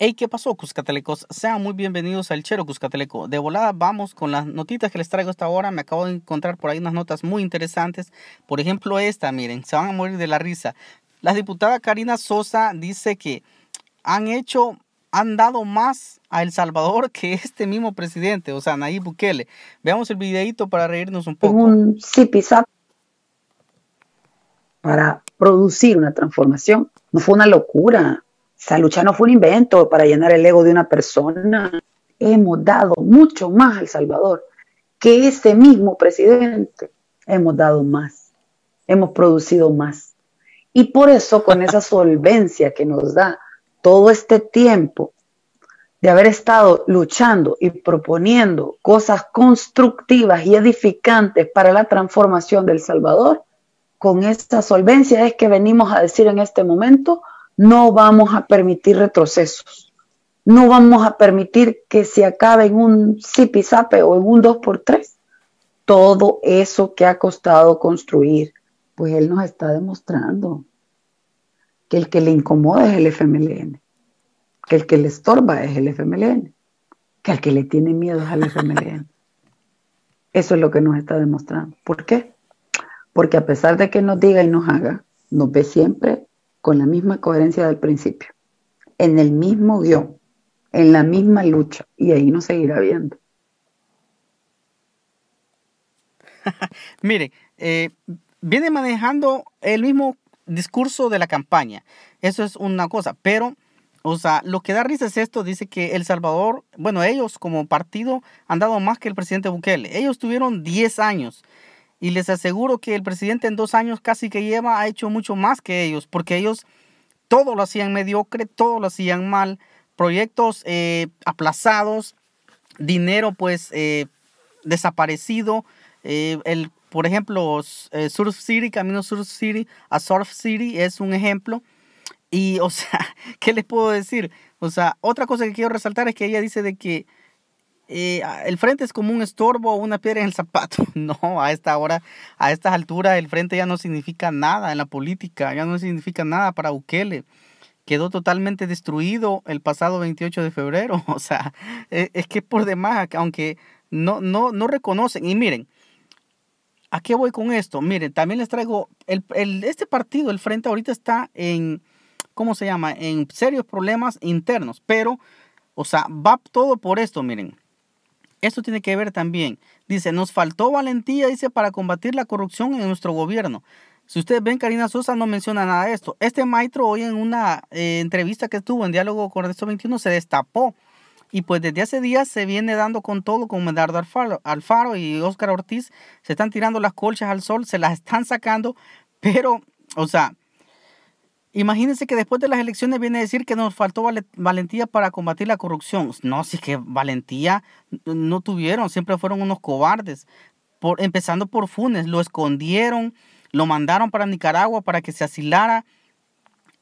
Hey, ¿qué pasó, Cuscatelecos? Sean muy bienvenidos al Chero Cuscateleco. De volada vamos con las notitas que les traigo hasta ahora. Me acabo de encontrar por ahí unas notas muy interesantes. Por ejemplo, esta, miren, se van a morir de la risa. La diputada Karina Sosa dice que han hecho, han dado más a El Salvador que este mismo presidente, o sea, Nayib Bukele. Veamos el videito para reírnos un poco. Un zipizap para producir una transformación. No fue una locura, esa lucha no fue un invento para llenar el ego de una persona. Hemos dado mucho más al Salvador que ese mismo presidente. Hemos dado más, hemos producido más. Y por eso, con esa solvencia que nos da todo este tiempo de haber estado luchando y proponiendo cosas constructivas y edificantes para la transformación del Salvador, con esa solvencia es que venimos a decir en este momento, no vamos a permitir retrocesos. No vamos a permitir que se acabe en un zipizape o en un 2x3 todo eso que ha costado construir. Pues él nos está demostrando que el que le incomoda es el FMLN, que el que le estorba es el FMLN, que el que le tiene miedo es el FMLN. Eso es lo que nos está demostrando. ¿Por qué? Porque a pesar de que nos diga y nos haga, nos ve siempre con la misma coherencia del principio, en el mismo guión, en la misma lucha, y ahí no seguirá viendo. Mire, eh, viene manejando el mismo discurso de la campaña. Eso es una cosa, pero, o sea, lo que da risa es esto, dice que El Salvador, bueno, ellos como partido han dado más que el presidente Bukele. Ellos tuvieron 10 años y les aseguro que el presidente en dos años casi que lleva ha hecho mucho más que ellos, porque ellos todo lo hacían mediocre, todo lo hacían mal, proyectos eh, aplazados, dinero pues eh, desaparecido, eh, el, por ejemplo, Surf City, Camino Surf City a Surf City es un ejemplo. Y, o sea, ¿qué les puedo decir? O sea, otra cosa que quiero resaltar es que ella dice de que eh, ah, el frente es como un estorbo o una piedra en el zapato. No, a esta hora, a estas alturas, el frente ya no significa nada en la política, ya no significa nada para Bukele. Quedó totalmente destruido el pasado 28 de febrero. O sea, e, es, que por demás, aunque no, no, no reconocen. Y miren, ¿a qué voy con esto? Miren, también les traigo, el, este partido, el frente ahorita está en, ¿cómo se llama? En serios problemas internos, pero, o sea, va todo por esto, miren esto tiene que ver también. Dice, nos faltó valentía, dice, para combatir la corrupción en nuestro gobierno. Si ustedes ven, Karina Sosa no menciona nada de esto. Este maestro hoy en una eh, entrevista que estuvo en diálogo con Ernesto 21 se destapó. Y pues desde hace días se viene dando con todo con Medardo Alfaro, Alfaro y Óscar Ortiz. Se están tirando las colchas al sol, se las están sacando. Pero, o sea, Imagínense que después de las elecciones viene a decir que nos faltó valentía para combatir la corrupción. No, si que valentía no tuvieron, siempre fueron unos cobardes. Por, empezando por Funes, lo escondieron, lo mandaron para Nicaragua para que se asilara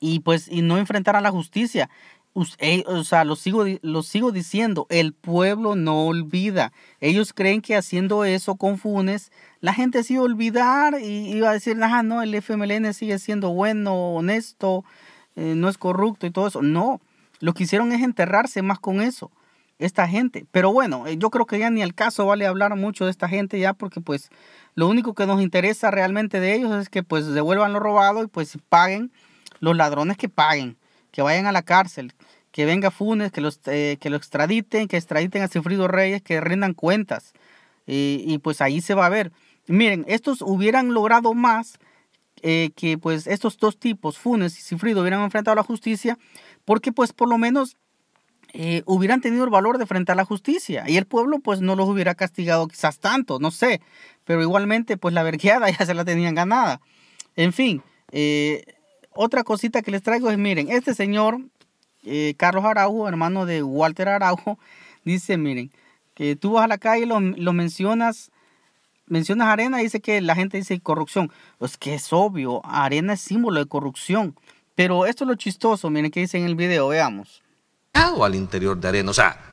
y pues y no enfrentara la justicia o sea, lo sigo, lo sigo diciendo, el pueblo no olvida. Ellos creen que haciendo eso con Funes, la gente se iba a olvidar y iba a decir, ajá no, el FMLN sigue siendo bueno, honesto, eh, no es corrupto y todo eso. No, lo que hicieron es enterrarse más con eso, esta gente. Pero bueno, eh, yo creo que ya ni al caso vale hablar mucho de esta gente ya porque pues lo único que nos interesa realmente de ellos es que pues devuelvan lo robado y pues paguen los ladrones que paguen que vayan a la cárcel, que venga Funes, que, los, eh, que lo extraditen, que extraditen a Cifrido Reyes, que rindan cuentas. Y, pues ahí se va a ver. Miren, estos hubieran logrado más eh, que pues estos dos tipos, Funes y Cifrido, hubieran enfrentado a la justicia, porque pues por lo menos eh, hubieran tenido el valor de enfrentar la justicia y el pueblo pues no los hubiera castigado quizás tanto, no sé, pero igualmente pues la vergueada ya se la tenían ganada. En fin, otra cosita que les traigo es, miren, este señor, eh, Carlos Araujo, hermano de Walter Araujo, dice, miren, que tú vas a la calle, lo, lo mencionas, mencionas arena, dice que la gente dice corrupción. Pues que es obvio, arena es símbolo de corrupción. Pero esto es lo chistoso, miren que dice en el video, veamos. Al interior de arena, o sea,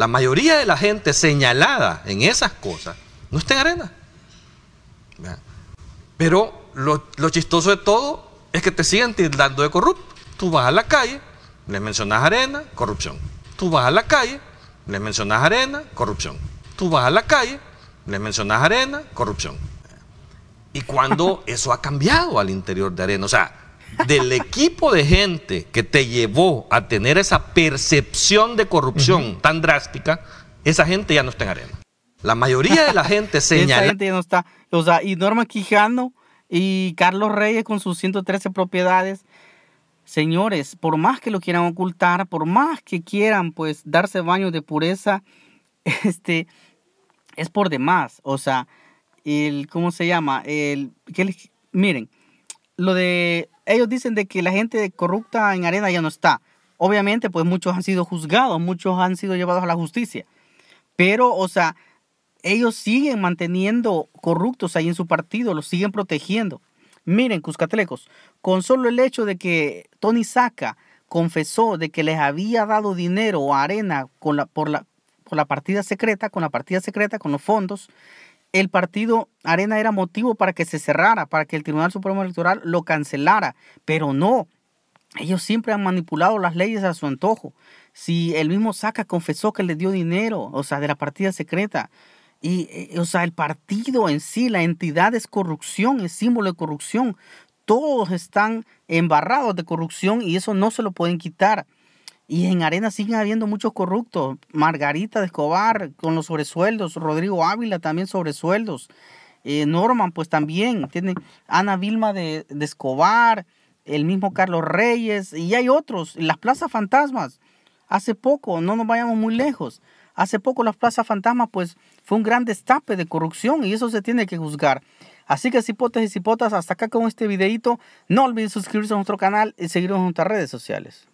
La mayoría de la gente señalada en esas cosas no está en arena. Pero lo, chistoso de todo es que te siguen tildando de corrupto. Tú vas a la calle, le mencionas arena, corrupción. Tú vas a la calle, le mencionas arena, corrupción. Tú vas a la calle, le mencionas arena, corrupción. ¿Y cuando eso ha cambiado al interior de arena? O sea, del equipo de gente que te llevó a tener esa percepción de corrupción tan drástica, esa gente ya no está en arena. La mayoría de la gente señala. esa gente ya no está. O sea, y Norma Quijano y Carlos Reyes con sus 113 propiedades. Señores, por más que lo quieran ocultar, por más que quieran pues darse baño de pureza, este es por demás. O sea, el, ¿cómo se llama? El, miren, lo de ellos dicen de que la gente corrupta en arena ya no está. Obviamente, pues muchos han sido juzgados, muchos han sido llevados a la justicia. Pero, o sea, ellos siguen manteniendo corruptos ahí en su partido, los siguen protegiendo. Miren, Cuscatlecos, con solo el hecho de que Tony Saca confesó de que les había dado dinero a Arena por, por la partida secreta, con la partida secreta, con los fondos, el partido Arena era motivo para que se cerrara, para que el Tribunal Supremo Electoral lo cancelara, pero no. Ellos siempre han manipulado las leyes a su antojo. Si el mismo Saca confesó que le dio dinero, o sea, de la partida secreta, y, eh, o sea, el partido en sí, la entidad es corrupción, es símbolo de corrupción. Todos están embarrados de corrupción y eso no se lo pueden quitar. Y en Arena siguen habiendo muchos corruptos. Margarita de Escobar con los sobresueldos, Rodrigo Ávila también sobresueldos. Eh, Norman, pues también, tiene Ana Vilma de, de, Escobar, el mismo Carlos Reyes, y hay otros, las plazas fantasmas. Hace poco, no nos vayamos muy lejos, hace poco las plazas fantasmas, pues fue un gran destape de corrupción y eso se tiene que juzgar. Así que cipotes y cipotas, hasta acá con este videito. No olviden suscribirse a nuestro canal y seguirnos en nuestras redes sociales.